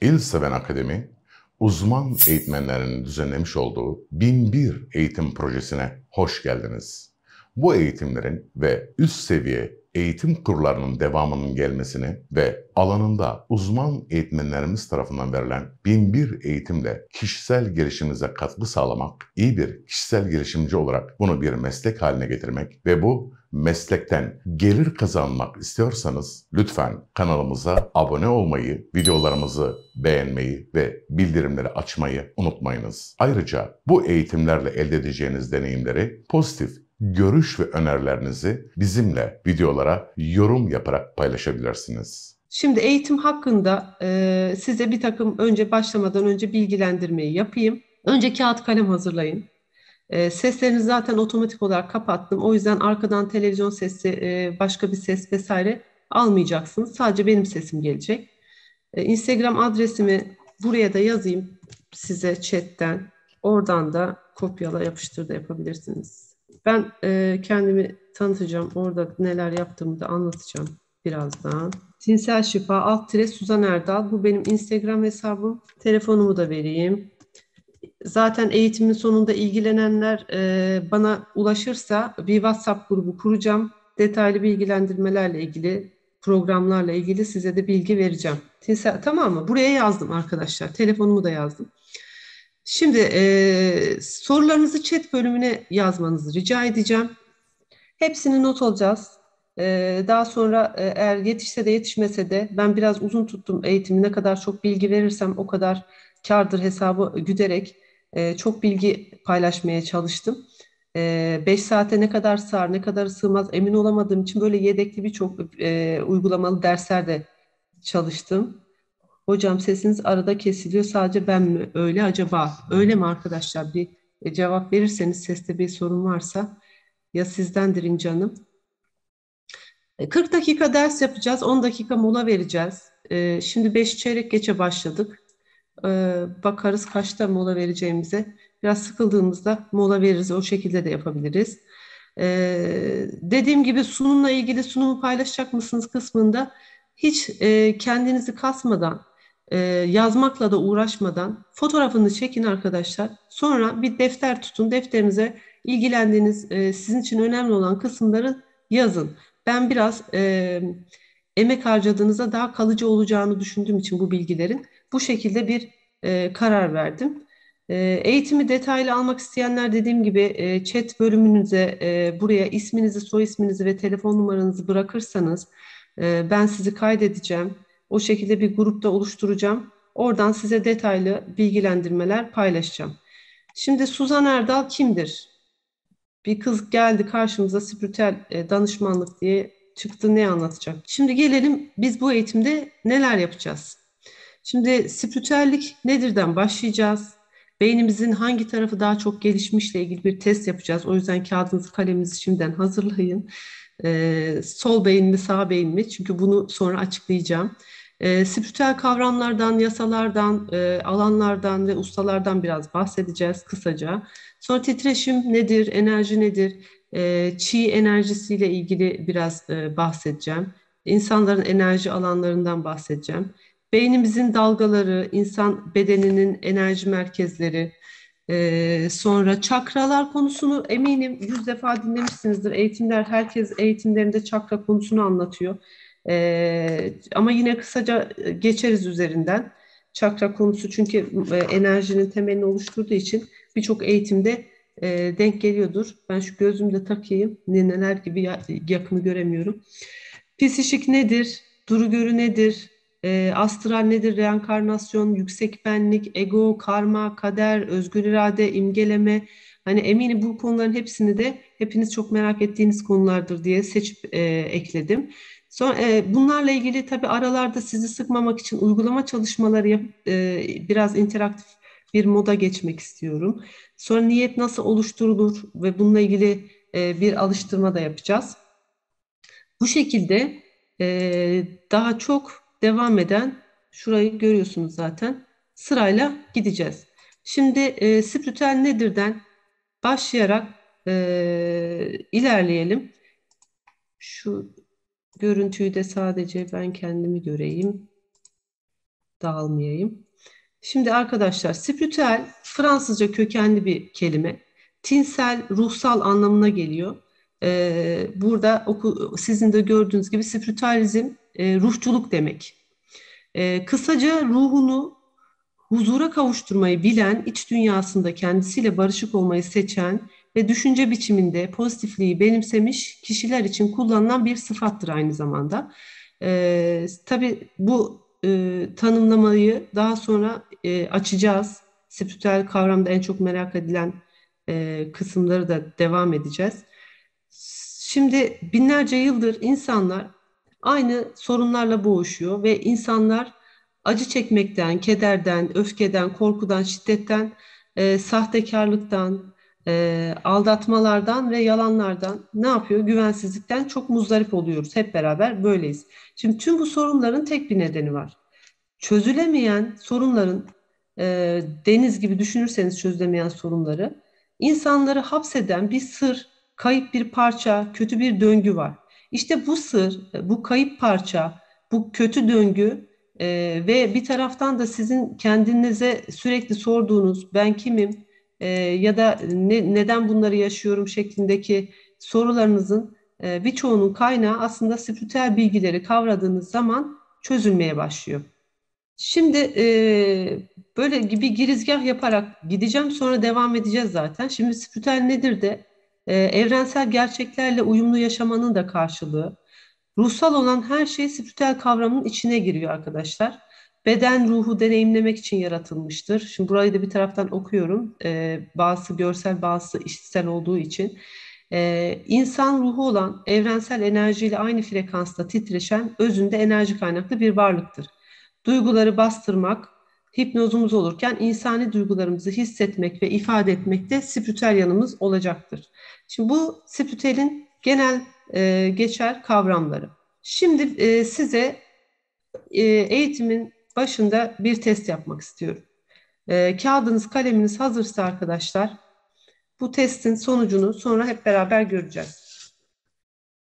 İl Seven Akademi, uzman eğitmenlerinin düzenlemiş olduğu 1001 eğitim projesine hoş geldiniz. Bu eğitimlerin ve üst seviye eğitim kurlarının devamının gelmesini ve alanında uzman eğitmenlerimiz tarafından verilen 1001 eğitimle kişisel gelişimize katkı sağlamak, iyi bir kişisel gelişimci olarak bunu bir meslek haline getirmek ve bu meslekten gelir kazanmak istiyorsanız lütfen kanalımıza abone olmayı, videolarımızı beğenmeyi ve bildirimleri açmayı unutmayınız. Ayrıca bu eğitimlerle elde edeceğiniz deneyimleri pozitif görüş ve önerilerinizi bizimle videolara yorum yaparak paylaşabilirsiniz. Şimdi eğitim hakkında e, size bir takım önce başlamadan önce bilgilendirmeyi yapayım. Önce kağıt kalem hazırlayın. E, seslerini zaten otomatik olarak kapattım. O yüzden arkadan televizyon sesi, e, başka bir ses vesaire almayacaksınız. Sadece benim sesim gelecek. Ee, Instagram adresimi buraya da yazayım size chatten. Oradan da kopyala yapıştır da yapabilirsiniz. Ben e, kendimi tanıtacağım. Orada neler yaptığımı da anlatacağım birazdan. Sinsel Şifa alt tire Suzan Erdal. Bu benim Instagram hesabım. Telefonumu da vereyim. Zaten eğitimin sonunda ilgilenenler e, bana ulaşırsa bir WhatsApp grubu kuracağım. Detaylı bilgilendirmelerle ilgili, programlarla ilgili size de bilgi vereceğim. Tamam mı? Buraya yazdım arkadaşlar. Telefonumu da yazdım. Şimdi e, sorularınızı chat bölümüne yazmanızı rica edeceğim. Hepsini not alacağız. E, daha sonra e, eğer yetişse de yetişmese de ben biraz uzun tuttum eğitimi. Ne kadar çok bilgi verirsem o kadar kardır hesabı güderek ee, çok bilgi paylaşmaya çalıştım. 5 ee, saate ne kadar sığar, ne kadar sığmaz emin olamadığım için böyle yedekli birçok e, uygulamalı derslerde çalıştım. Hocam sesiniz arada kesiliyor sadece ben mi öyle acaba? Öyle mi arkadaşlar? Bir e, cevap verirseniz seste bir sorun varsa ya sizdendir İnci Hanım. 40 e, dakika ders yapacağız, 10 dakika mola vereceğiz. E, şimdi 5 çeyrek geçe başladık. Ee, bakarız kaçta mola vereceğimize. Biraz sıkıldığımızda mola veririz. O şekilde de yapabiliriz. Ee, dediğim gibi sunumla ilgili sunumu paylaşacak mısınız kısmında hiç e, kendinizi kasmadan, e, yazmakla da uğraşmadan fotoğrafını çekin arkadaşlar. Sonra bir defter tutun. Defterinize ilgilendiğiniz, e, sizin için önemli olan kısımları yazın. Ben biraz e, emek harcadığınızda daha kalıcı olacağını düşündüğüm için bu bilgilerin bu şekilde bir e, karar verdim. E, eğitimi detaylı almak isteyenler dediğim gibi e, chat bölümünüze e, buraya isminizi, soy isminizi ve telefon numaranızı bırakırsanız e, ben sizi kaydedeceğim. O şekilde bir grupta oluşturacağım. Oradan size detaylı bilgilendirmeler paylaşacağım. Şimdi Suzan Erdal kimdir? Bir kız geldi karşımıza Spiritel e, danışmanlık diye çıktı ne anlatacak? Şimdi gelelim biz bu eğitimde neler yapacağız? Şimdi spiritüellik nedirden başlayacağız? Beynimizin hangi tarafı daha çok gelişmişle ilgili bir test yapacağız. O yüzden kağıdınızı kaleminizi şimdiden hazırlayın. Ee, sol beyin mi sağ beyin mi? Çünkü bunu sonra açıklayacağım. E, spiritüel kavramlardan, yasalardan, e, alanlardan ve ustalardan biraz bahsedeceğiz kısaca. Sonra titreşim nedir, enerji nedir, e, ee, çi enerjisiyle ilgili biraz e, bahsedeceğim. İnsanların enerji alanlarından bahsedeceğim. Beynimizin dalgaları, insan bedeninin enerji merkezleri, ee, sonra çakralar konusunu eminim yüz defa dinlemişsinizdir. Eğitimler, herkes eğitimlerinde çakra konusunu anlatıyor. Ee, ama yine kısaca e, geçeriz üzerinden. Çakra konusu çünkü e, enerjinin temelini oluşturduğu için birçok eğitimde e, denk geliyordur. Ben şu gözümde takayım. neler gibi yakını göremiyorum. Pisişik nedir? Duru görü nedir? E, astral nedir? Reenkarnasyon, yüksek benlik, ego, karma, kader, özgür irade, imgeleme. Hani eminim bu konuların hepsini de hepiniz çok merak ettiğiniz konulardır diye seçip e, ekledim. Son, e, bunlarla ilgili tabii aralarda sizi sıkmamak için uygulama çalışmaları yap, e, biraz interaktif bir moda geçmek istiyorum. Sonra niyet nasıl oluşturulur ve bununla ilgili e, bir alıştırma da yapacağız. Bu şekilde e, daha çok devam eden şurayı görüyorsunuz zaten sırayla gideceğiz. Şimdi e, spiritüel nedir'den başlayarak e, ilerleyelim. Şu görüntüyü de sadece ben kendimi göreyim. Dağılmayayım. Şimdi arkadaşlar spiritüel Fransızca kökenli bir kelime. Tinsel, ruhsal anlamına geliyor. Ee, burada oku, sizin de gördüğünüz gibi spiritualizm e, ruhçuluk demek. E, kısaca ruhunu huzura kavuşturmayı bilen, iç dünyasında kendisiyle barışık olmayı seçen ve düşünce biçiminde pozitifliği benimsemiş kişiler için kullanılan bir sıfattır aynı zamanda. E, tabii bu e, tanımlamayı daha sonra e, açacağız. Spiritüel kavramda en çok merak edilen e, kısımları da devam edeceğiz. Şimdi binlerce yıldır insanlar aynı sorunlarla boğuşuyor ve insanlar acı çekmekten, kederden, öfkeden, korkudan, şiddetten, e, sahtekarlıktan, e, aldatmalardan ve yalanlardan ne yapıyor? Güvensizlikten çok muzdarip oluyoruz. Hep beraber böyleyiz. Şimdi tüm bu sorunların tek bir nedeni var. Çözülemeyen sorunların, e, deniz gibi düşünürseniz çözülemeyen sorunları, insanları hapseden bir sır, kayıp bir parça, kötü bir döngü var. İşte bu sır, bu kayıp parça, bu kötü döngü e, ve bir taraftan da sizin kendinize sürekli sorduğunuz ben kimim e, ya da ne, neden bunları yaşıyorum şeklindeki sorularınızın e, birçoğunun kaynağı aslında spiritüel bilgileri kavradığınız zaman çözülmeye başlıyor. Şimdi e, böyle bir girizgah yaparak gideceğim sonra devam edeceğiz zaten. Şimdi spiritüel nedir de e, evrensel gerçeklerle uyumlu yaşamanın da karşılığı. Ruhsal olan her şey spiritüel kavramın içine giriyor arkadaşlar. Beden ruhu deneyimlemek için yaratılmıştır. Şimdi burayı da bir taraftan okuyorum. E, bazısı görsel, bazısı işitsel olduğu için. Ee, insan ruhu olan evrensel enerjiyle aynı frekansta titreşen özünde enerji kaynaklı bir varlıktır. Duyguları bastırmak, hipnozumuz olurken insani duygularımızı hissetmek ve ifade etmekte spiritüel yanımız olacaktır. Şimdi bu spiritüelin genel e, geçer kavramları. Şimdi e, size e, eğitimin başında bir test yapmak istiyorum. E, kağıdınız, kaleminiz hazırsa arkadaşlar bu testin sonucunu sonra hep beraber göreceğiz.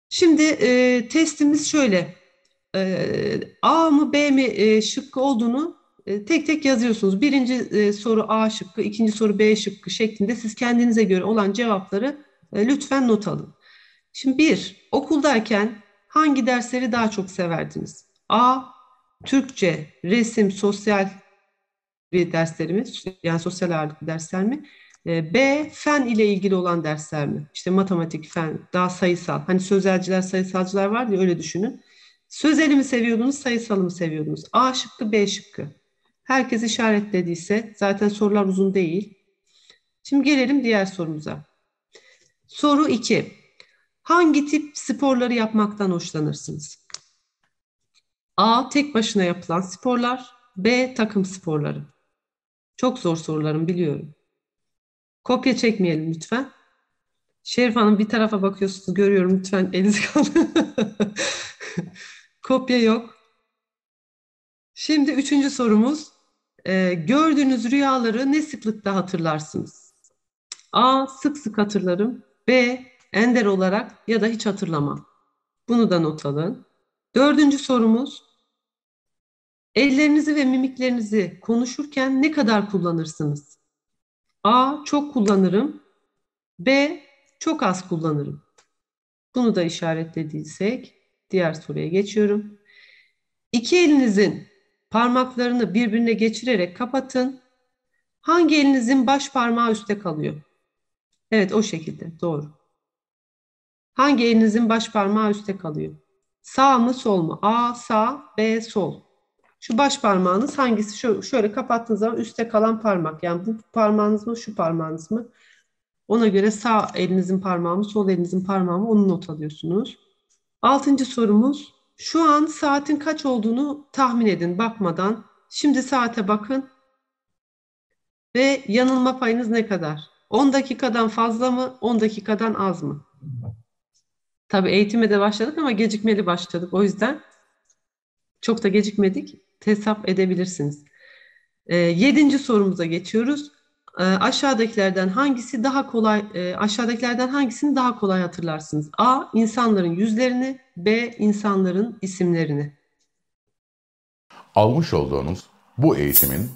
Şimdi e, testimiz şöyle. E, A mı B mi e, şıkkı olduğunu e, tek tek yazıyorsunuz. Birinci e, soru A şıkkı, ikinci soru B şıkkı şeklinde siz kendinize göre olan cevapları e, lütfen not alın. Şimdi bir, okuldayken hangi dersleri daha çok severdiniz? A, Türkçe, resim, sosyal dersleri mi? Yani sosyal ağırlıklı dersler mi? B, fen ile ilgili olan dersler mi? İşte matematik, fen, daha sayısal. Hani sözelciler, sayısalcılar var diye öyle düşünün. Sözeli mi seviyordunuz, sayısalı mı seviyordunuz? A şıkkı, B şıkkı. Herkes işaretlediyse zaten sorular uzun değil. Şimdi gelelim diğer sorumuza. Soru 2. Hangi tip sporları yapmaktan hoşlanırsınız? A. Tek başına yapılan sporlar. B. Takım sporları. Çok zor sorularım biliyorum. Kopya çekmeyelim lütfen. Şerif Hanım bir tarafa bakıyorsunuz görüyorum lütfen elinizi kalın. Kopya yok. Şimdi üçüncü sorumuz e, gördüğünüz rüyaları ne sıklıkta hatırlarsınız? A. Sık sık hatırlarım. B. Ender olarak ya da hiç hatırlamam. Bunu da not alın. Dördüncü sorumuz. Ellerinizi ve mimiklerinizi konuşurken ne kadar kullanırsınız? A. Çok kullanırım. B. Çok az kullanırım. Bunu da işaretlediysek diğer soruya geçiyorum. İki elinizin Parmaklarını birbirine geçirerek kapatın. Hangi elinizin baş parmağı üstte kalıyor? Evet o şekilde doğru. Hangi elinizin baş parmağı üstte kalıyor? Sağ mı sol mu? A sağ, B sol. Şu baş parmağınız hangisi? Şöyle, şöyle kapattığınız zaman üstte kalan parmak. Yani bu parmağınız mı şu parmağınız mı? Ona göre sağ elinizin parmağı mı sol elinizin parmağı mı onu not alıyorsunuz. Altıncı sorumuz şu an saatin kaç olduğunu tahmin edin bakmadan. Şimdi saate bakın. Ve yanılma payınız ne kadar? 10 dakikadan fazla mı? 10 dakikadan az mı? Tabii eğitime de başladık ama gecikmeli başladık. O yüzden çok da gecikmedik. Hesap edebilirsiniz. E, yedinci sorumuza geçiyoruz. E, aşağıdakilerden hangisi daha kolay, e, aşağıdakilerden hangisini daha kolay hatırlarsınız? A. insanların yüzlerini, B. insanların isimlerini. Almış olduğunuz bu eğitimin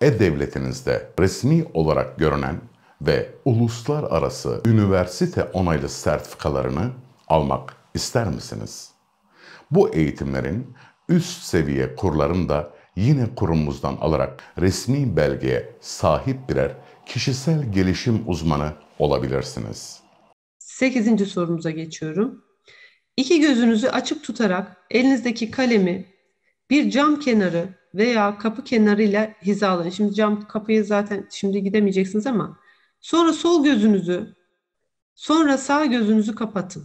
e-devletinizde resmi olarak görünen ve uluslararası üniversite onaylı sertifikalarını almak ister misiniz? Bu eğitimlerin üst seviye kurlarını da yine kurumumuzdan alarak resmi belgeye sahip birer kişisel gelişim uzmanı olabilirsiniz. 8. sorumuza geçiyorum. İki gözünüzü açık tutarak elinizdeki kalemi bir cam kenarı veya kapı kenarıyla hizalayın. Şimdi cam kapıyı zaten şimdi gidemeyeceksiniz ama sonra sol gözünüzü sonra sağ gözünüzü kapatın.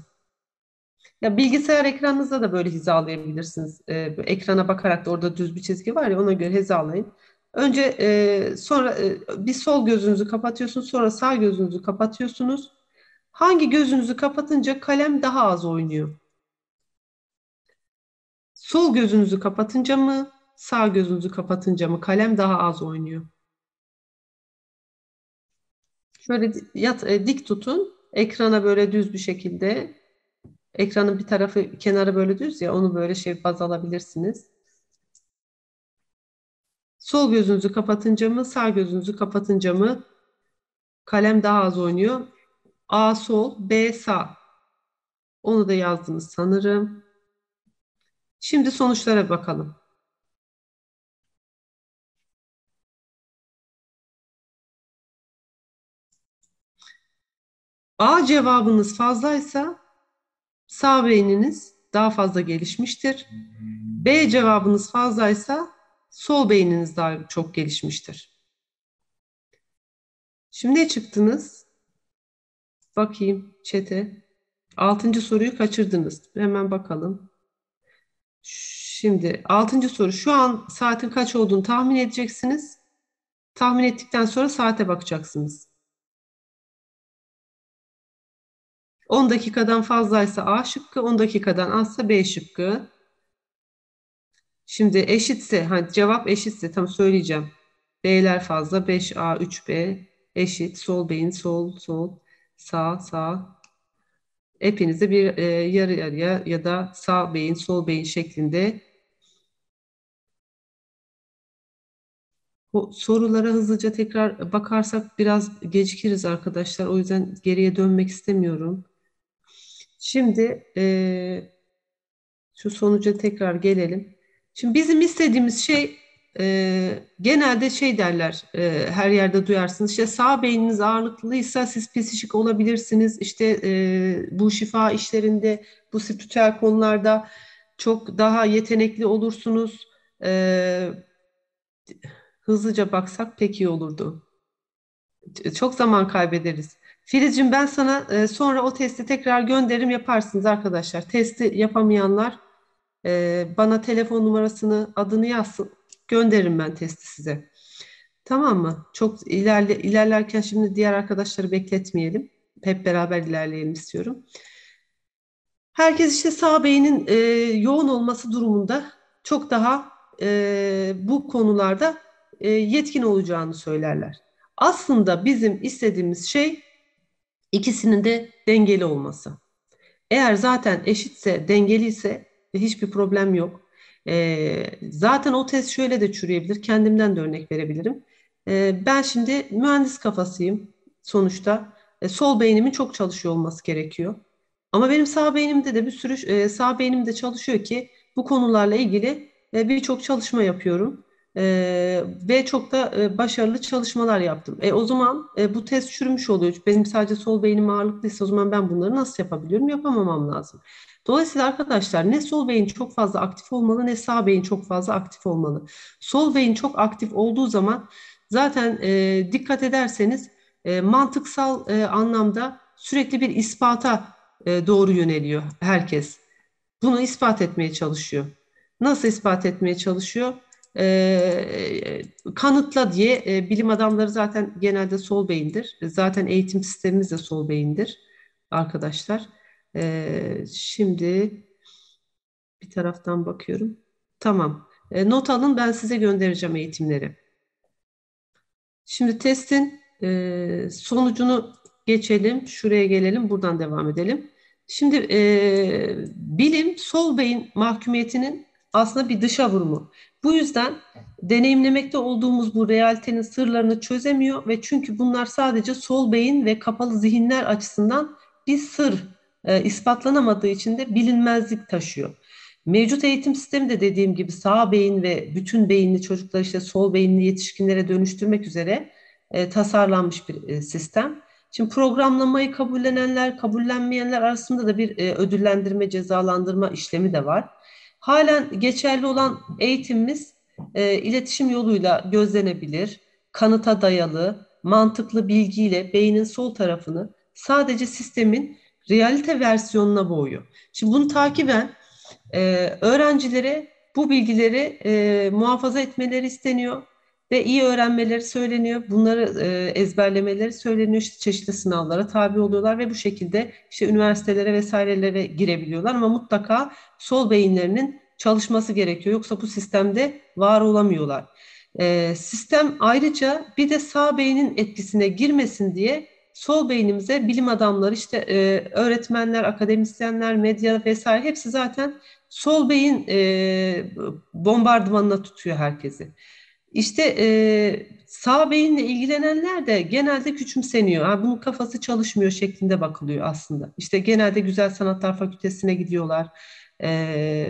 Ya bilgisayar ekranınızda da böyle hizalayabilirsiniz. Ee, ekrana bakarak da orada düz bir çizgi var ya ona göre hizalayın. Önce e, sonra e, bir sol gözünüzü kapatıyorsunuz, sonra sağ gözünüzü kapatıyorsunuz. Hangi gözünüzü kapatınca kalem daha az oynuyor? Sol gözünüzü kapatınca mı, sağ gözünüzü kapatınca mı kalem daha az oynuyor? Şöyle yat, e, dik tutun. Ekrana böyle düz bir şekilde. Ekranın bir tarafı, kenarı böyle düz ya onu böyle şey baz alabilirsiniz. Sol gözünüzü kapatınca mı, sağ gözünüzü kapatınca mı kalem daha az oynuyor. A sol, B sağ. Onu da yazdınız sanırım. Şimdi sonuçlara bakalım. A cevabınız fazlaysa sağ beyniniz daha fazla gelişmiştir. B cevabınız fazlaysa sol beyniniz daha çok gelişmiştir. Şimdi ne çıktınız? Bakayım çete. Altıncı soruyu kaçırdınız. Hemen bakalım. Şimdi altıncı soru. Şu an saatin kaç olduğunu tahmin edeceksiniz. Tahmin ettikten sonra saate bakacaksınız. 10 dakikadan fazlaysa A şıkkı, 10 dakikadan azsa B şıkkı. Şimdi eşitse, hani cevap eşitse tam söyleyeceğim. B'ler fazla, 5A, 3B eşit, sol beyin, sol, sol, sağ, sağ, hepinizi bir e, yarı yarıya ya da sağ beyin, sol beyin şeklinde Bu sorulara hızlıca tekrar bakarsak biraz gecikiriz arkadaşlar. O yüzden geriye dönmek istemiyorum. Şimdi e, şu sonuca tekrar gelelim. Şimdi bizim istediğimiz şey e, genelde şey derler e, her yerde duyarsınız işte sağ beyniniz ağırlıklıysa siz psişik olabilirsiniz işte e, bu şifa işlerinde bu spiritüel konularda çok daha yetenekli olursunuz e, hızlıca baksak pek iyi olurdu çok zaman kaybederiz Filiz'cim ben sana e, sonra o testi tekrar gönderim yaparsınız arkadaşlar testi yapamayanlar e, bana telefon numarasını adını yazsın gönderirim ben testi size. Tamam mı? Çok ilerle, ilerlerken şimdi diğer arkadaşları bekletmeyelim. Hep beraber ilerleyelim istiyorum. Herkes işte sağ beynin e, yoğun olması durumunda çok daha e, bu konularda e, yetkin olacağını söylerler. Aslında bizim istediğimiz şey ikisinin de dengeli olması. Eğer zaten eşitse, dengeliyse hiçbir problem yok. E, zaten o test şöyle de çürüyebilir. Kendimden de örnek verebilirim. E, ben şimdi mühendis kafasıyım sonuçta. E, sol beynimin çok çalışıyor olması gerekiyor. Ama benim sağ beynimde de bir sürü e, sağ beynimde çalışıyor ki bu konularla ilgili e, birçok çalışma yapıyorum. Ee, ve çok da e, başarılı çalışmalar yaptım. E, o zaman e, bu test çürümüş oluyor. Benim sadece sol beynim ağırlıklıysa o zaman ben bunları nasıl yapabiliyorum? Yapamamam lazım. Dolayısıyla arkadaşlar ne sol beyin çok fazla aktif olmalı ne sağ beyin çok fazla aktif olmalı. Sol beyin çok aktif olduğu zaman zaten e, dikkat ederseniz e, mantıksal e, anlamda sürekli bir ispata e, doğru yöneliyor herkes. Bunu ispat etmeye çalışıyor. Nasıl ispat etmeye çalışıyor? e, kanıtla diye e, bilim adamları zaten genelde sol beyindir. Zaten eğitim sistemimiz de sol beyindir arkadaşlar. E, şimdi bir taraftan bakıyorum. Tamam. E, not alın ben size göndereceğim eğitimleri. Şimdi testin e, sonucunu geçelim. Şuraya gelelim. Buradan devam edelim. Şimdi e, bilim sol beyin mahkumiyetinin aslında bir dışa vurumu. Bu yüzden deneyimlemekte olduğumuz bu realitenin sırlarını çözemiyor ve çünkü bunlar sadece sol beyin ve kapalı zihinler açısından bir sır e, ispatlanamadığı için de bilinmezlik taşıyor. Mevcut eğitim sistemi de dediğim gibi sağ beyin ve bütün beyinli çocuklar işte sol beyinli yetişkinlere dönüştürmek üzere e, tasarlanmış bir e, sistem. Şimdi programlamayı kabullenenler, kabullenmeyenler arasında da bir e, ödüllendirme, cezalandırma işlemi de var. Halen geçerli olan eğitimimiz e, iletişim yoluyla gözlenebilir, kanıta dayalı, mantıklı bilgiyle beynin sol tarafını sadece sistemin realite versiyonuna boğuyor. Şimdi bunu takiben e, öğrencilere bu bilgileri e, muhafaza etmeleri isteniyor ve iyi öğrenmeleri söyleniyor. Bunları e, ezberlemeleri söyleniyor. İşte çeşitli sınavlara tabi oluyorlar ve bu şekilde işte üniversitelere vesairelere girebiliyorlar ama mutlaka sol beyinlerinin çalışması gerekiyor. Yoksa bu sistemde var olamıyorlar. E, sistem ayrıca bir de sağ beynin etkisine girmesin diye sol beynimize bilim adamları işte e, öğretmenler, akademisyenler, medya vesaire hepsi zaten sol beyin e, bombardımanına tutuyor herkesi. İşte e, sağ beyinle ilgilenenler de genelde küçümseniyor. Yani bunun kafası çalışmıyor şeklinde bakılıyor aslında. İşte genelde Güzel Sanatlar Fakültesine gidiyorlar. E,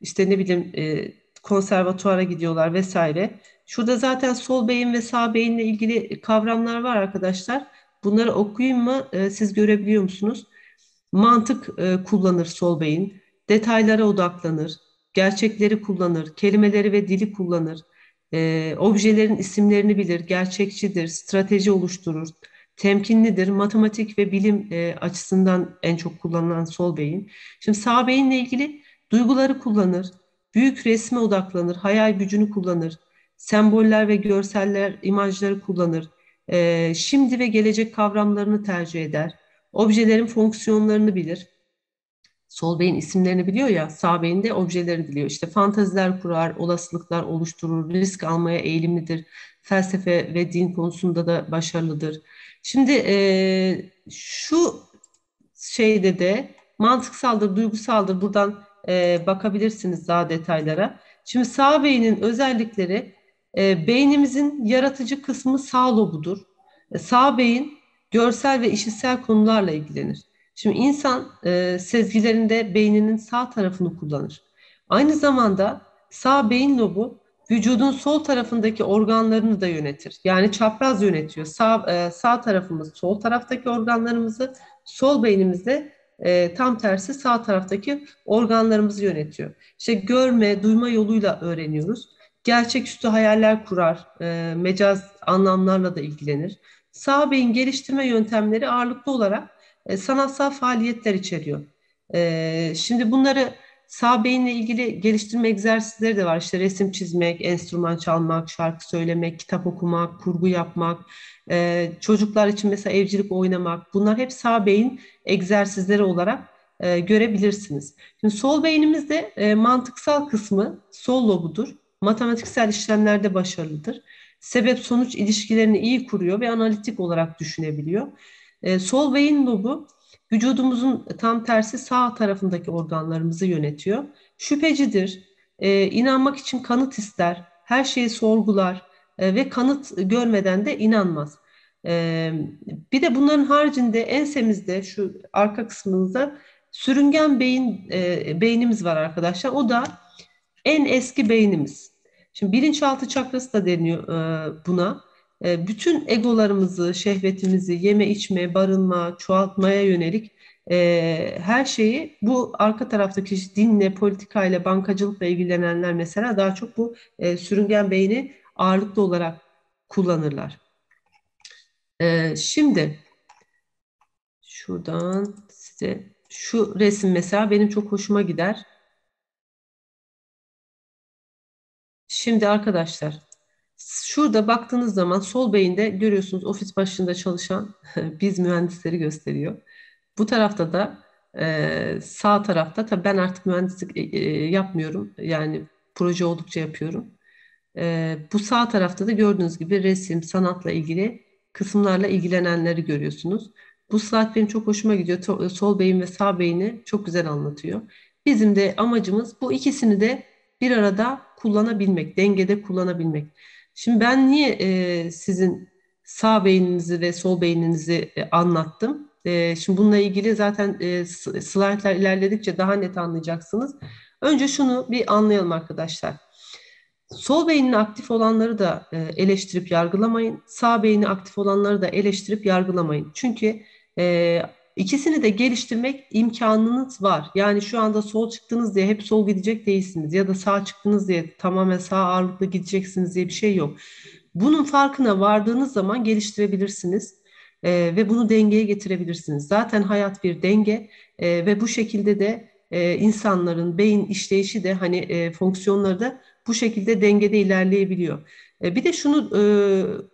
işte ne bileyim e, konservatuara gidiyorlar vesaire. Şurada zaten sol beyin ve sağ beyinle ilgili kavramlar var arkadaşlar. Bunları okuyayım mı? E, siz görebiliyor musunuz? Mantık e, kullanır sol beyin. Detaylara odaklanır. Gerçekleri kullanır. Kelimeleri ve dili kullanır. E, objelerin isimlerini bilir. Gerçekçidir. Strateji oluşturur. Temkinlidir. Matematik ve bilim e, açısından en çok kullanılan sol beyin. Şimdi sağ beyinle ilgili duyguları kullanır. Büyük resme odaklanır. Hayal gücünü kullanır semboller ve görseller, imajları kullanır e, şimdi ve gelecek kavramlarını tercih eder. Objelerin fonksiyonlarını bilir. Sol beyin isimlerini biliyor ya, sağ beyin de objeleri biliyor. İşte fantaziler kurar, olasılıklar oluşturur, risk almaya eğilimlidir. Felsefe ve din konusunda da başarılıdır. Şimdi e, şu şeyde de mantıksaldır, duygusaldır buradan e, bakabilirsiniz daha detaylara. Şimdi sağ beynin özellikleri e, beynimizin yaratıcı kısmı sağ lobudur. E, sağ beyin görsel ve işitsel konularla ilgilenir. Şimdi insan e, sezgilerinde beyninin sağ tarafını kullanır. Aynı zamanda sağ beyin lobu vücudun sol tarafındaki organlarını da yönetir. Yani çapraz yönetiyor. Sağ, e, sağ tarafımız sol taraftaki organlarımızı, sol beynimizde e, tam tersi sağ taraftaki organlarımızı yönetiyor. İşte görme, duyma yoluyla öğreniyoruz gerçeküstü hayaller kurar, e, mecaz anlamlarla da ilgilenir. Sağ beyin geliştirme yöntemleri ağırlıklı olarak e, sanatsal faaliyetler içeriyor. E, şimdi bunları sağ beyinle ilgili geliştirme egzersizleri de var. İşte resim çizmek, enstrüman çalmak, şarkı söylemek, kitap okumak, kurgu yapmak, e, çocuklar için mesela evcilik oynamak. Bunlar hep sağ beyin egzersizleri olarak e, görebilirsiniz. Şimdi sol beynimizde e, mantıksal kısmı sol lobudur matematiksel işlemlerde başarılıdır. Sebep-sonuç ilişkilerini iyi kuruyor ve analitik olarak düşünebiliyor. Ee, sol beyin lobu vücudumuzun tam tersi sağ tarafındaki organlarımızı yönetiyor. Şüphecidir, e, inanmak için kanıt ister, her şeyi sorgular e, ve kanıt görmeden de inanmaz. Ee, bir de bunların haricinde ensemizde şu arka kısmımızda sürüngen beyin e, beynimiz var arkadaşlar. O da en eski beynimiz. Şimdi bilinçaltı çakrası da deniyor e, buna. E, bütün egolarımızı, şehvetimizi, yeme içme, barınma, çoğaltmaya yönelik e, her şeyi bu arka taraftaki dinle, politikayla, bankacılıkla ilgilenenler mesela daha çok bu e, sürüngen beyni ağırlıklı olarak kullanırlar. E, şimdi şuradan size şu resim mesela benim çok hoşuma gider. Şimdi arkadaşlar şurada baktığınız zaman sol beyinde görüyorsunuz ofis başında çalışan biz mühendisleri gösteriyor. Bu tarafta da e, sağ tarafta tabii ben artık mühendislik e, e, yapmıyorum. Yani proje oldukça yapıyorum. E, bu sağ tarafta da gördüğünüz gibi resim, sanatla ilgili kısımlarla ilgilenenleri görüyorsunuz. Bu slide benim çok hoşuma gidiyor. E, sol beyin ve sağ beyni çok güzel anlatıyor. Bizim de amacımız bu ikisini de bir arada kullanabilmek, dengede kullanabilmek. Şimdi ben niye e, sizin sağ beyninizi ve sol beyninizi e, anlattım? E, şimdi bununla ilgili zaten e, slaytlar ilerledikçe daha net anlayacaksınız. Önce şunu bir anlayalım arkadaşlar. Sol beynin aktif olanları da e, eleştirip yargılamayın. Sağ beyni aktif olanları da eleştirip yargılamayın. Çünkü e, İkisini de geliştirmek imkanınız var. Yani şu anda sol çıktınız diye hep sol gidecek değilsiniz ya da sağ çıktınız diye tamamen sağ ağırlıklı gideceksiniz diye bir şey yok. Bunun farkına vardığınız zaman geliştirebilirsiniz e, ve bunu dengeye getirebilirsiniz. Zaten hayat bir denge e, ve bu şekilde de e, insanların beyin işleyişi de hani e, fonksiyonları da bu şekilde dengede ilerleyebiliyor. E, bir de şunu e,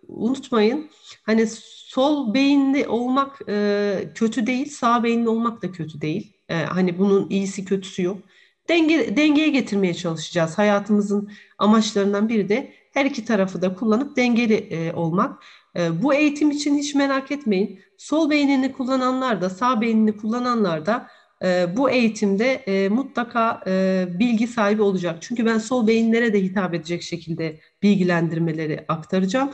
unutmayın hani sol beyinli olmak e, kötü değil, sağ beyinli olmak da kötü değil. E, hani bunun iyisi kötüsü yok. Denge, dengeye getirmeye çalışacağız. Hayatımızın amaçlarından biri de her iki tarafı da kullanıp dengeli e, olmak. E, bu eğitim için hiç merak etmeyin. Sol beynini kullananlar da sağ beynini kullananlar da e, bu eğitimde e, mutlaka e, bilgi sahibi olacak. Çünkü ben sol beyinlere de hitap edecek şekilde bilgilendirmeleri aktaracağım.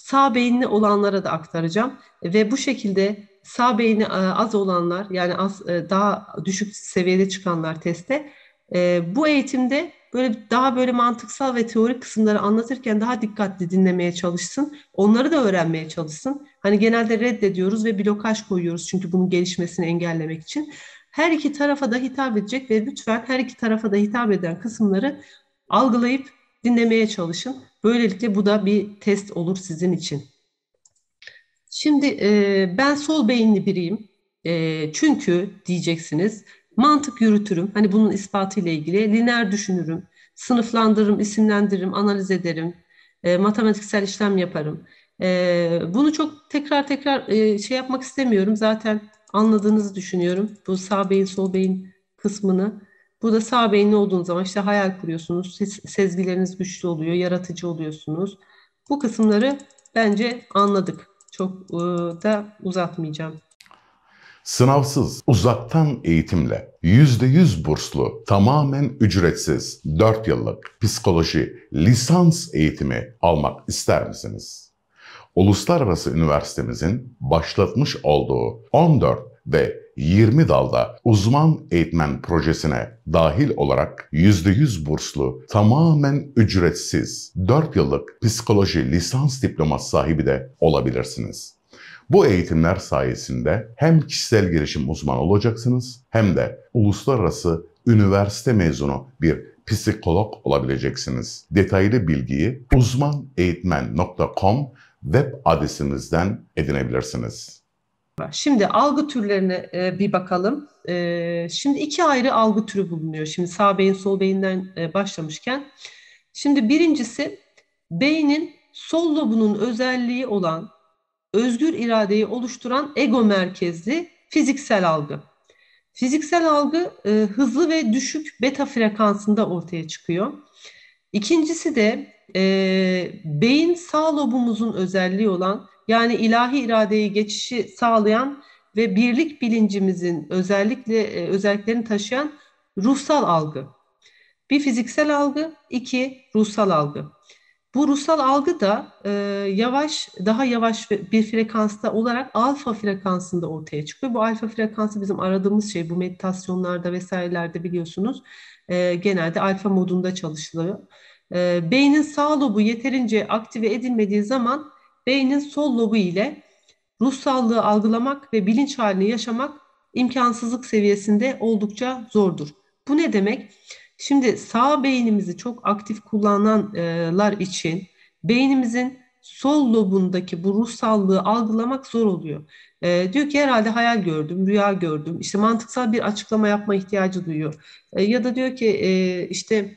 Sağ beyinli olanlara da aktaracağım ve bu şekilde sağ beyni e, az olanlar yani az e, daha düşük seviyede çıkanlar teste e, bu eğitimde böyle daha böyle mantıksal ve teorik kısımları anlatırken daha dikkatli dinlemeye çalışsın. Onları da öğrenmeye çalışsın. Hani genelde reddediyoruz ve blokaj koyuyoruz çünkü bunun gelişmesini engellemek için. Her iki tarafa da hitap edecek ve lütfen her iki tarafa da hitap eden kısımları algılayıp dinlemeye çalışın. Böylelikle bu da bir test olur sizin için. Şimdi e, ben sol beyinli biriyim. E, çünkü diyeceksiniz mantık yürütürüm. Hani bunun ispatı ile ilgili lineer düşünürüm. Sınıflandırırım, isimlendiririm, analiz ederim. E, matematiksel işlem yaparım. E, bunu çok tekrar tekrar e, şey yapmak istemiyorum. Zaten anladığınızı düşünüyorum. Bu sağ beyin, sol beyin kısmını. Burada sağ beyinli olduğunuz zaman işte hayal kuruyorsunuz, sezgileriniz güçlü oluyor, yaratıcı oluyorsunuz. Bu kısımları bence anladık. Çok e, da uzatmayacağım. Sınavsız, uzaktan eğitimle, %100 burslu, tamamen ücretsiz, 4 yıllık psikoloji lisans eğitimi almak ister misiniz? Uluslararası Üniversitemizin başlatmış olduğu 14 ve 20 dalda uzman eğitmen projesine dahil olarak %100 burslu, tamamen ücretsiz 4 yıllık psikoloji lisans diploması sahibi de olabilirsiniz. Bu eğitimler sayesinde hem kişisel gelişim uzmanı olacaksınız hem de uluslararası üniversite mezunu bir psikolog olabileceksiniz. Detaylı bilgiyi uzmaneğitmen.com web adresimizden edinebilirsiniz var. Şimdi algı türlerine e, bir bakalım. E, şimdi iki ayrı algı türü bulunuyor. Şimdi sağ beyin sol beyinden e, başlamışken. Şimdi birincisi beynin sol lobunun özelliği olan özgür iradeyi oluşturan ego merkezli fiziksel algı. Fiziksel algı e, hızlı ve düşük beta frekansında ortaya çıkıyor. İkincisi de e, beyin sağ lobumuzun özelliği olan yani ilahi iradeyi geçişi sağlayan ve birlik bilincimizin özellikle e, özelliklerini taşıyan ruhsal algı. Bir fiziksel algı, iki ruhsal algı. Bu ruhsal algı da e, yavaş, daha yavaş bir frekansta olarak alfa frekansında ortaya çıkıyor. Bu alfa frekansı bizim aradığımız şey. Bu meditasyonlarda vesairelerde biliyorsunuz e, genelde alfa modunda çalışılıyor. E, beynin sağ lobu yeterince aktive edilmediği zaman beynin sol lobu ile ruhsallığı algılamak ve bilinç halini yaşamak imkansızlık seviyesinde oldukça zordur. Bu ne demek? Şimdi sağ beynimizi çok aktif kullananlar için beynimizin sol lobundaki bu ruhsallığı algılamak zor oluyor. E, diyor ki herhalde hayal gördüm, rüya gördüm. İşte mantıksal bir açıklama yapma ihtiyacı duyuyor. E, ya da diyor ki e, işte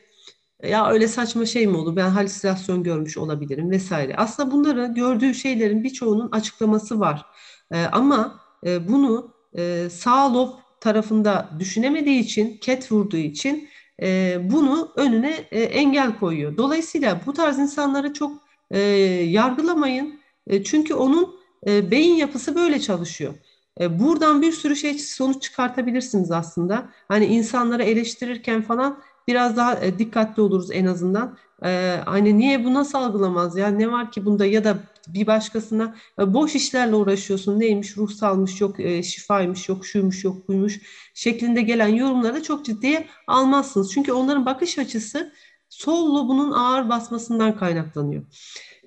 ya öyle saçma şey mi olur ben halüsinasyon görmüş olabilirim vesaire. Aslında bunlara gördüğü şeylerin birçoğunun açıklaması var. E, ama e, bunu e, sağ lob tarafında düşünemediği için, ket vurduğu için e, bunu önüne e, engel koyuyor. Dolayısıyla bu tarz insanları çok e, yargılamayın. E, çünkü onun e, beyin yapısı böyle çalışıyor. E, buradan bir sürü şey sonuç çıkartabilirsiniz aslında. Hani insanları eleştirirken falan biraz daha e, dikkatli oluruz en azından. Ee, hani niye bu nasıl algılamaz ya ne var ki bunda ya da bir başkasına e, boş işlerle uğraşıyorsun neymiş ruhsalmış yok e, şifaymış yok şuymuş yok buymuş şeklinde gelen yorumları çok ciddiye almazsınız. Çünkü onların bakış açısı sol lobunun ağır basmasından kaynaklanıyor.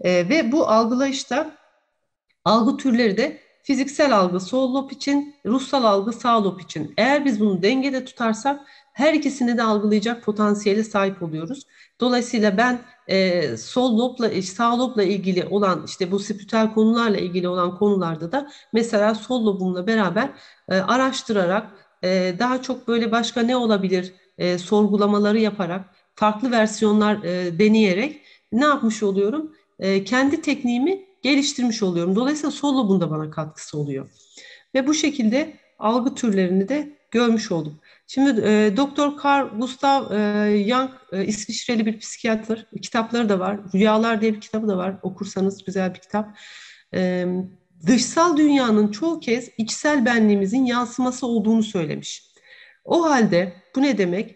E, ve bu algılayışta algı türleri de fiziksel algı sol lob için, ruhsal algı sağ lob için. Eğer biz bunu dengede tutarsak her ikisini de algılayacak potansiyele sahip oluyoruz. Dolayısıyla ben e, sol lobla, e, sağ lobla ilgili olan işte bu spiritüel konularla ilgili olan konularda da mesela sol lobumla beraber e, araştırarak e, daha çok böyle başka ne olabilir e, sorgulamaları yaparak farklı versiyonlar e, deneyerek ne yapmış oluyorum? E, kendi tekniğimi geliştirmiş oluyorum. Dolayısıyla sol lobun da bana katkısı oluyor. Ve bu şekilde algı türlerini de görmüş olduk. Şimdi e, Doktor Carl Gustav e, Jung e, İsviçreli bir psikiyatr. Kitapları da var. Rüyalar diye bir kitabı da var. Okursanız güzel bir kitap. E, dışsal dünyanın çoğu kez içsel benliğimizin yansıması olduğunu söylemiş. O halde bu ne demek?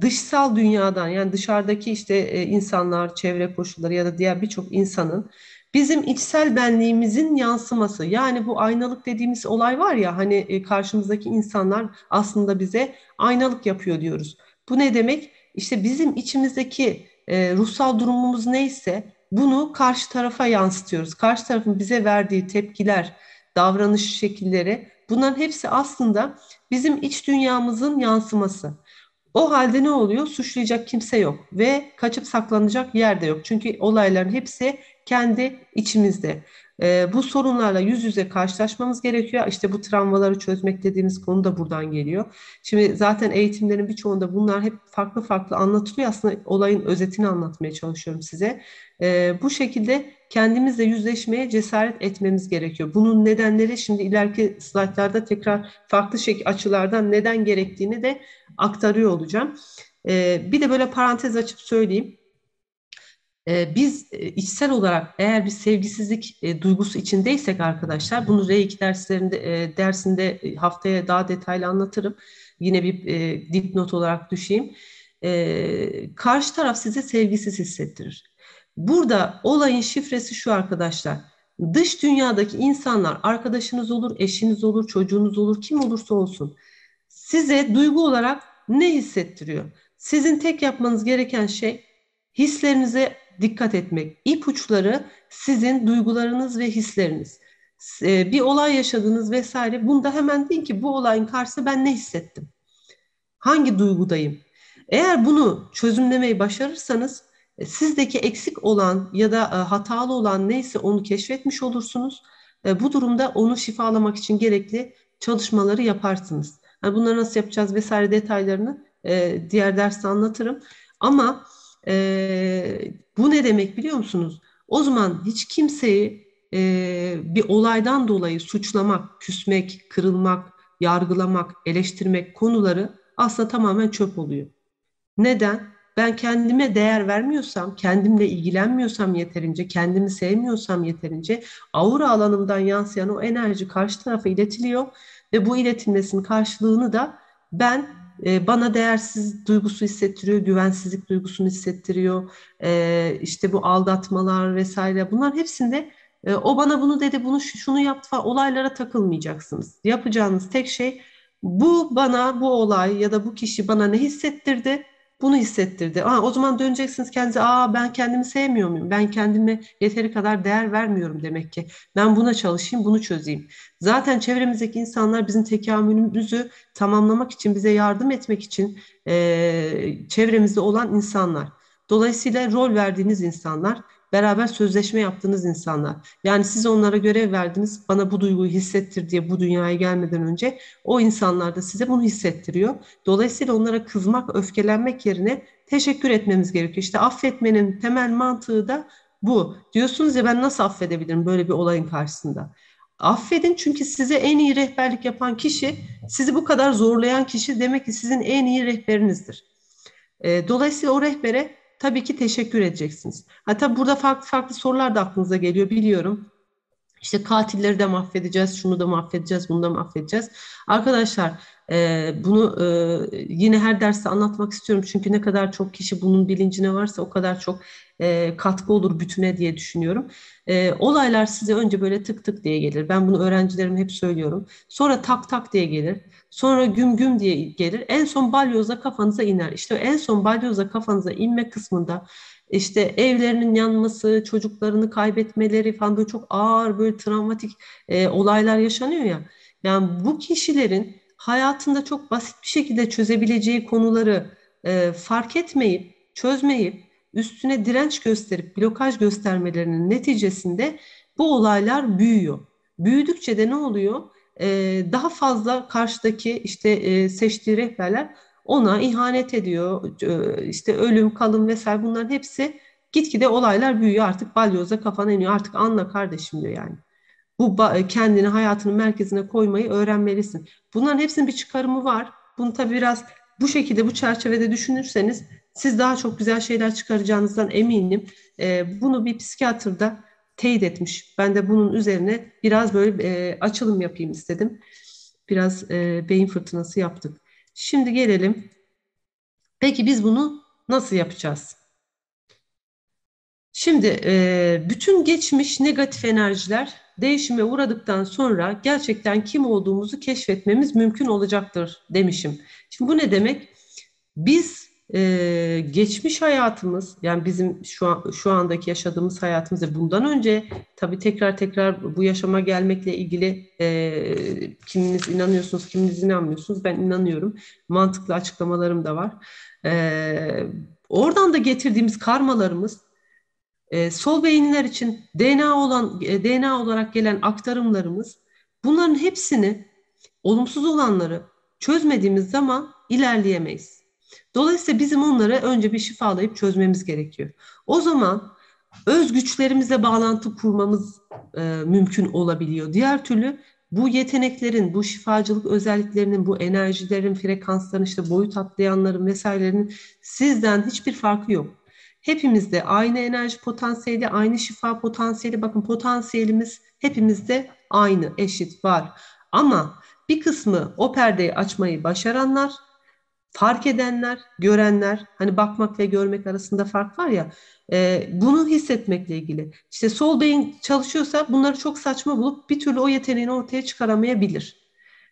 Dışsal dünyadan yani dışarıdaki işte e, insanlar, çevre koşulları ya da diğer birçok insanın bizim içsel benliğimizin yansıması. Yani bu aynalık dediğimiz olay var ya hani e, karşımızdaki insanlar aslında bize aynalık yapıyor diyoruz. Bu ne demek? İşte bizim içimizdeki e, ruhsal durumumuz neyse bunu karşı tarafa yansıtıyoruz. Karşı tarafın bize verdiği tepkiler, davranış şekilleri bunların hepsi aslında bizim iç dünyamızın yansıması. O halde ne oluyor? Suçlayacak kimse yok ve kaçıp saklanacak yer de yok. Çünkü olayların hepsi kendi içimizde. E, bu sorunlarla yüz yüze karşılaşmamız gerekiyor. İşte bu travmaları çözmek dediğimiz konu da buradan geliyor. Şimdi zaten eğitimlerin birçoğunda bunlar hep farklı farklı anlatılıyor. Aslında olayın özetini anlatmaya çalışıyorum size. E, bu şekilde kendimizle yüzleşmeye cesaret etmemiz gerekiyor. Bunun nedenleri şimdi ileriki slaytlarda tekrar farklı şekil açılardan neden gerektiğini de aktarıyor olacağım. Ee, bir de böyle parantez açıp söyleyeyim. Ee, biz e, içsel olarak eğer bir sevgisizlik e, duygusu içindeysek arkadaşlar bunu R2 derslerinde e, dersinde e, haftaya daha detaylı anlatırım. Yine bir e, dipnot olarak düşeyim. Ee, karşı taraf size sevgisiz hissettirir Burada olayın şifresi şu arkadaşlar. Dış dünyadaki insanlar arkadaşınız olur, eşiniz olur, çocuğunuz olur, kim olursa olsun. Size duygu olarak ne hissettiriyor? Sizin tek yapmanız gereken şey hislerinize dikkat etmek. İpuçları sizin duygularınız ve hisleriniz. E, bir olay yaşadınız vesaire. Bunda hemen deyin ki bu olayın karşısında ben ne hissettim? Hangi duygudayım? Eğer bunu çözümlemeyi başarırsanız e, sizdeki eksik olan ya da e, hatalı olan neyse onu keşfetmiş olursunuz. E, bu durumda onu şifalamak için gerekli çalışmaları yaparsınız. Yani bunları nasıl yapacağız vesaire detaylarını diğer derste anlatırım. Ama bu ne demek biliyor musunuz? O zaman hiç kimseyi bir olaydan dolayı suçlamak, küsmek, kırılmak, yargılamak, eleştirmek konuları aslında tamamen çöp oluyor. Neden? Ben kendime değer vermiyorsam, kendimle ilgilenmiyorsam yeterince, kendimi sevmiyorsam yeterince aura alanımdan yansıyan o enerji karşı tarafa iletiliyor ve bu iletilmesinin karşılığını da ben e, bana değersiz duygusu hissettiriyor, güvensizlik duygusunu hissettiriyor, e, işte bu aldatmalar vesaire bunlar hepsinde e, o bana bunu dedi, bunu şunu yaptı falan olaylara takılmayacaksınız. Yapacağınız tek şey bu bana, bu olay ya da bu kişi bana ne hissettirdi bunu hissettirdi. Aa, o zaman döneceksiniz kendinize aa ben kendimi sevmiyor muyum? Ben kendime yeteri kadar değer vermiyorum demek ki. Ben buna çalışayım bunu çözeyim. Zaten çevremizdeki insanlar bizim tekamülümüzü tamamlamak için bize yardım etmek için e, çevremizde olan insanlar. Dolayısıyla rol verdiğiniz insanlar beraber sözleşme yaptığınız insanlar. Yani siz onlara görev verdiniz, bana bu duyguyu hissettir diye bu dünyaya gelmeden önce o insanlar da size bunu hissettiriyor. Dolayısıyla onlara kızmak, öfkelenmek yerine teşekkür etmemiz gerekiyor. İşte affetmenin temel mantığı da bu. Diyorsunuz ya ben nasıl affedebilirim böyle bir olayın karşısında? Affedin çünkü size en iyi rehberlik yapan kişi, sizi bu kadar zorlayan kişi demek ki sizin en iyi rehberinizdir. Dolayısıyla o rehbere tabii ki teşekkür edeceksiniz. Hatta burada farklı farklı sorular da aklınıza geliyor biliyorum. İşte katilleri de mahvedeceğiz, şunu da mahvedeceğiz, bunu da mahvedeceğiz. Arkadaşlar e, bunu e, yine her derste anlatmak istiyorum. Çünkü ne kadar çok kişi bunun bilincine varsa o kadar çok e, katkı olur bütüne diye düşünüyorum. E, olaylar size önce böyle tık tık diye gelir. Ben bunu öğrencilerime hep söylüyorum. Sonra tak tak diye gelir. Sonra güm güm diye gelir. En son balyozla kafanıza iner. İşte en son balyozla kafanıza inme kısmında işte evlerinin yanması, çocuklarını kaybetmeleri falan böyle çok ağır böyle travmatik e, olaylar yaşanıyor ya. Yani bu kişilerin hayatında çok basit bir şekilde çözebileceği konuları e, fark etmeyip, çözmeyip, üstüne direnç gösterip blokaj göstermelerinin neticesinde bu olaylar büyüyor. Büyüdükçe de ne oluyor? Ee, daha fazla karşıdaki işte e, seçtiği rehberler ona ihanet ediyor. E, işte ölüm, kalım vesaire bunların hepsi gitgide olaylar büyüyor artık balyoza kafana iniyor artık anla kardeşim diyor yani. Bu e, kendini hayatının merkezine koymayı öğrenmelisin. Bunların hepsinin bir çıkarımı var. Bunu tabii biraz bu şekilde bu çerçevede düşünürseniz siz daha çok güzel şeyler çıkaracağınızdan eminim. E, bunu bir psikiyatr da teyit etmiş. Ben de bunun üzerine biraz böyle e, açılım yapayım istedim. Biraz e, beyin fırtınası yaptık. Şimdi gelelim. Peki biz bunu nasıl yapacağız? Şimdi e, bütün geçmiş negatif enerjiler değişime uğradıktan sonra gerçekten kim olduğumuzu keşfetmemiz mümkün olacaktır demişim. Şimdi bu ne demek? Biz e, geçmiş hayatımız yani bizim şu an, şu andaki yaşadığımız hayatımız ve bundan önce tabii tekrar tekrar bu yaşama gelmekle ilgili e, kiminiz inanıyorsunuz kiminiz inanmıyorsunuz ben inanıyorum mantıklı açıklamalarım da var e, oradan da getirdiğimiz karmalarımız e, sol beyinler için DNA olan e, DNA olarak gelen aktarımlarımız bunların hepsini olumsuz olanları çözmediğimiz zaman ilerleyemeyiz. Dolayısıyla bizim onları önce bir şifalayıp çözmemiz gerekiyor. O zaman öz güçlerimizle bağlantı kurmamız e, mümkün olabiliyor. Diğer türlü bu yeteneklerin, bu şifacılık özelliklerinin, bu enerjilerin, frekansların, işte boyut atlayanların vesairelerinin sizden hiçbir farkı yok. Hepimizde aynı enerji potansiyeli, aynı şifa potansiyeli. Bakın potansiyelimiz hepimizde aynı, eşit var. Ama bir kısmı o perdeyi açmayı başaranlar, fark edenler, görenler, hani bakmak ve görmek arasında fark var ya, e, bunu hissetmekle ilgili. İşte sol beyin çalışıyorsa bunları çok saçma bulup bir türlü o yeteneğini ortaya çıkaramayabilir.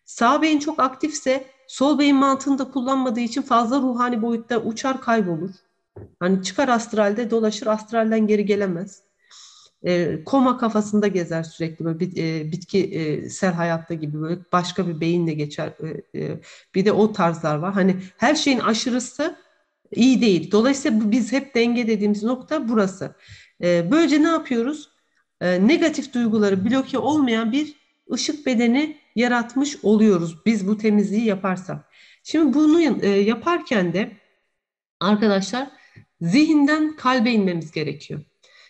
Sağ beyin çok aktifse sol beyin mantığını da kullanmadığı için fazla ruhani boyutta uçar kaybolur. Hani çıkar astralde dolaşır astralden geri gelemez e, koma kafasında gezer sürekli böyle bit, e, bitkisel e, hayatta gibi böyle başka bir beyinle geçer. E, e, bir de o tarzlar var. Hani her şeyin aşırısı iyi değil. Dolayısıyla biz hep denge dediğimiz nokta burası. E, böylece ne yapıyoruz? E, negatif duyguları bloke olmayan bir ışık bedeni yaratmış oluyoruz biz bu temizliği yaparsak. Şimdi bunu e, yaparken de arkadaşlar zihinden kalbe inmemiz gerekiyor.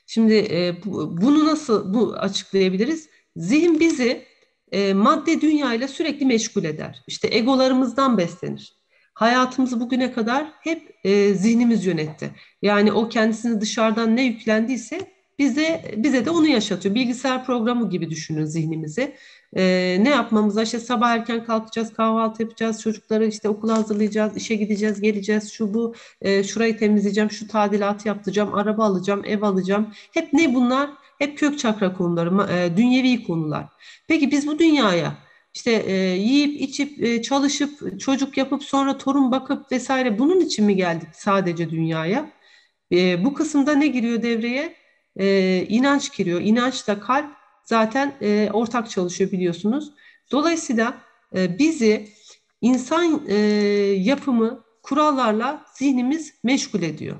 Şimdi e, bu, bunu nasıl bu açıklayabiliriz? Zihin bizi e, madde dünyayla sürekli meşgul eder. İşte egolarımızdan beslenir. Hayatımızı bugüne kadar hep e, zihnimiz yönetti. Yani o kendisini dışarıdan ne yüklendiyse bize bize de onu yaşatıyor. Bilgisayar programı gibi düşünün zihnimizi. Ee, ne yapmamız işte sabah erken kalkacağız, kahvaltı yapacağız, çocukları işte okula hazırlayacağız, işe gideceğiz, geleceğiz, şu bu, e, şurayı temizleyeceğim, şu tadilatı yaptıracağım, araba alacağım, ev alacağım. Hep ne bunlar? Hep kök çakra konuları, e, dünyevi konular. Peki biz bu dünyaya işte e, yiyip içip e, çalışıp çocuk yapıp sonra torun bakıp vesaire bunun için mi geldik sadece dünyaya? E, bu kısımda ne giriyor devreye? e, inanç giriyor. İnançla kalp zaten e, ortak çalışıyor biliyorsunuz. Dolayısıyla e, bizi insan e, yapımı kurallarla zihnimiz meşgul ediyor.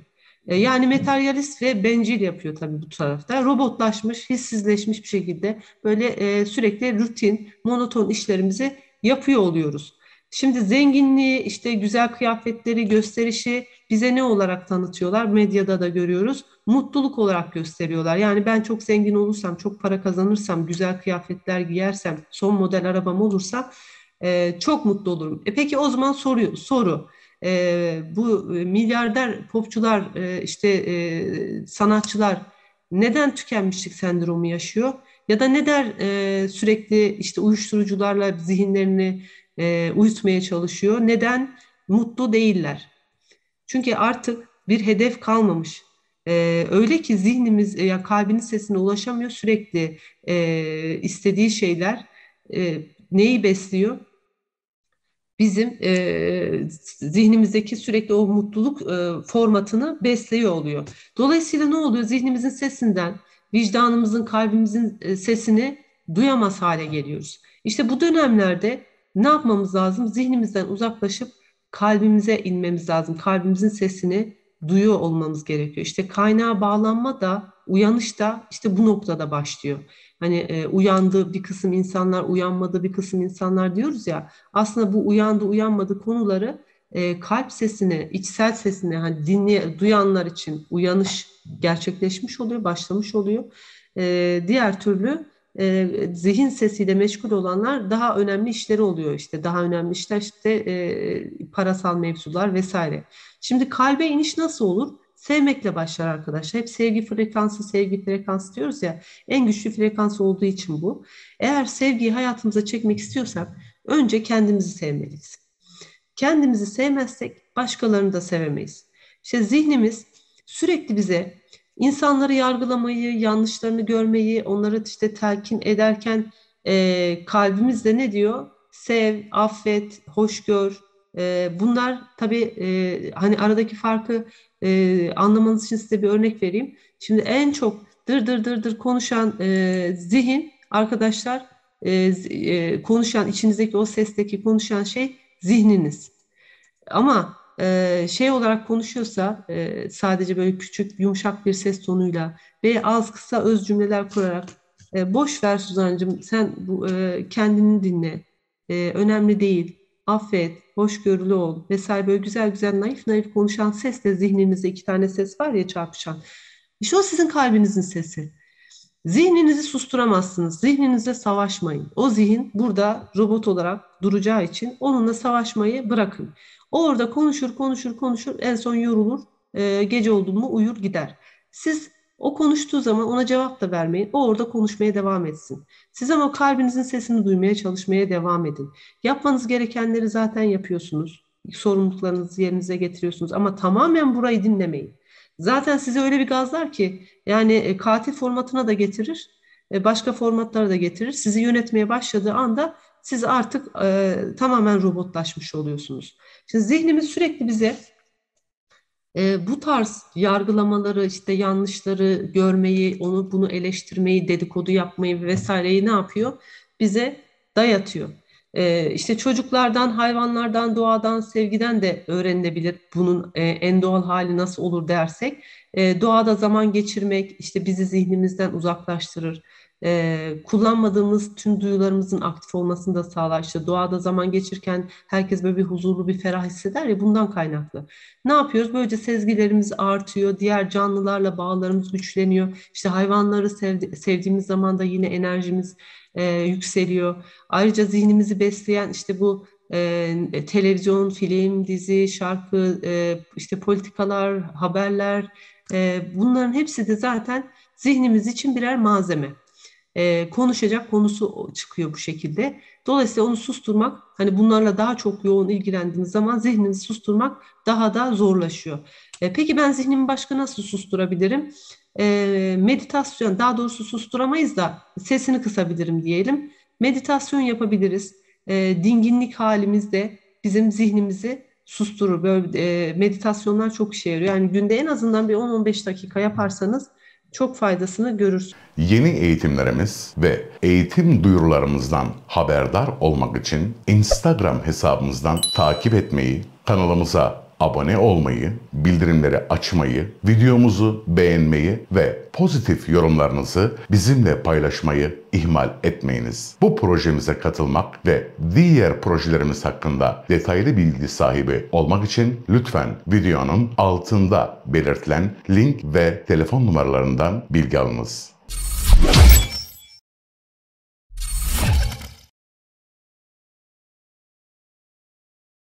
E, yani materyalist ve bencil yapıyor tabii bu tarafta. Robotlaşmış, hissizleşmiş bir şekilde böyle e, sürekli rutin, monoton işlerimizi yapıyor oluyoruz. Şimdi zenginliği, işte güzel kıyafetleri, gösterişi, bize ne olarak tanıtıyorlar? Medyada da görüyoruz. Mutluluk olarak gösteriyorlar. Yani ben çok zengin olursam, çok para kazanırsam, güzel kıyafetler giyersem, son model arabam olursa e, çok mutlu olurum. E peki o zaman soru, soru. E, bu e, milyarder popçular, e, işte e, sanatçılar neden tükenmişlik sendromu yaşıyor? Ya da ne der e, sürekli işte uyuşturucularla zihinlerini e, uyutmaya çalışıyor? Neden mutlu değiller? Çünkü artık bir hedef kalmamış. Ee, öyle ki zihnimiz e, ya kalbinin sesine ulaşamıyor sürekli e, istediği şeyler e, neyi besliyor? Bizim e, zihnimizdeki sürekli o mutluluk e, formatını besliyor oluyor. Dolayısıyla ne oluyor? Zihnimizin sesinden, vicdanımızın, kalbimizin e, sesini duyamaz hale geliyoruz. İşte bu dönemlerde ne yapmamız lazım? Zihnimizden uzaklaşıp kalbimize inmemiz lazım. Kalbimizin sesini duyuyor olmamız gerekiyor. İşte kaynağa bağlanma da uyanış da işte bu noktada başlıyor. Hani e, uyandı bir kısım insanlar, uyanmadı bir kısım insanlar diyoruz ya. Aslında bu uyandı uyanmadı konuları e, kalp sesini, içsel sesini hani dinle duyanlar için uyanış gerçekleşmiş oluyor, başlamış oluyor. E, diğer türlü e, zihin sesiyle meşgul olanlar daha önemli işleri oluyor işte. Daha önemli işler işte e, parasal mevzular vesaire. Şimdi kalbe iniş nasıl olur? Sevmekle başlar arkadaşlar. Hep sevgi frekansı, sevgi frekansı diyoruz ya. En güçlü frekans olduğu için bu. Eğer sevgiyi hayatımıza çekmek istiyorsak önce kendimizi sevmeliyiz. Kendimizi sevmezsek başkalarını da sevemeyiz. İşte zihnimiz sürekli bize İnsanları yargılamayı, yanlışlarını görmeyi, onlara işte telkin ederken e, kalbimizde ne diyor? Sev, affet, hoşgör. E, bunlar tabii e, hani aradaki farkı e, anlamanız için size bir örnek vereyim. Şimdi en çok dır dır dır dır konuşan e, zihin arkadaşlar e, e, konuşan içinizdeki o sesteki konuşan şey zihniniz. Ama şey olarak konuşuyorsa sadece böyle küçük yumuşak bir ses tonuyla ve az kısa öz cümleler kurarak boş ver Suzancığım sen bu kendini dinle önemli değil affet hoşgörülü ol vesaire böyle güzel güzel naif naif konuşan sesle zihninizde iki tane ses var ya çarpışan işte o sizin kalbinizin sesi. Zihninizi susturamazsınız. Zihninizle savaşmayın. O zihin burada robot olarak duracağı için onunla savaşmayı bırakın. O orada konuşur, konuşur, konuşur. En son yorulur. E, gece oldu mu uyur gider. Siz o konuştuğu zaman ona cevap da vermeyin. O orada konuşmaya devam etsin. Siz ama kalbinizin sesini duymaya çalışmaya devam edin. Yapmanız gerekenleri zaten yapıyorsunuz. Sorumluluklarınızı yerinize getiriyorsunuz. Ama tamamen burayı dinlemeyin. Zaten sizi öyle bir gazlar ki yani e, katil formatına da getirir. E, başka formatlara da getirir. Sizi yönetmeye başladığı anda siz artık e, tamamen robotlaşmış oluyorsunuz. Şimdi zihnimiz sürekli bize e, bu tarz yargılamaları, işte yanlışları görmeyi, onu bunu eleştirmeyi, dedikodu yapmayı vesaireyi ne yapıyor? Bize dayatıyor. E, işte çocuklardan, hayvanlardan, doğadan, sevgiden de öğrenilebilir bunun e, en doğal hali nasıl olur dersek. E, doğada zaman geçirmek işte bizi zihnimizden uzaklaştırır e, kullanmadığımız tüm duyularımızın aktif olmasını da sağlar. İşte doğada zaman geçirken herkes böyle bir huzurlu bir ferah hisseder ya bundan kaynaklı. Ne yapıyoruz? Böylece sezgilerimiz artıyor, diğer canlılarla bağlarımız güçleniyor. İşte hayvanları sevdi, sevdiğimiz zaman da yine enerjimiz e, yükseliyor. Ayrıca zihnimizi besleyen işte bu e, televizyon, film, dizi, şarkı, e, işte politikalar, haberler e, bunların hepsi de zaten zihnimiz için birer malzeme e, konuşacak konusu çıkıyor bu şekilde. Dolayısıyla onu susturmak hani bunlarla daha çok yoğun ilgilendiğiniz zaman zihninizi susturmak daha da zorlaşıyor. E, peki ben zihnimi başka nasıl susturabilirim? E, meditasyon daha doğrusu susturamayız da sesini kısabilirim diyelim. Meditasyon yapabiliriz. E, dinginlik halimizde bizim zihnimizi susturur. Böyle e, meditasyonlar çok işe yarıyor. Yani günde en azından bir 10-15 dakika yaparsanız çok faydasını görürsün. Yeni eğitimlerimiz ve eğitim duyurularımızdan haberdar olmak için Instagram hesabımızdan takip etmeyi, kanalımıza abone olmayı, bildirimleri açmayı, videomuzu beğenmeyi ve pozitif yorumlarınızı bizimle paylaşmayı ihmal etmeyiniz. Bu projemize katılmak ve diğer projelerimiz hakkında detaylı bilgi sahibi olmak için lütfen videonun altında belirtilen link ve telefon numaralarından bilgi alınız.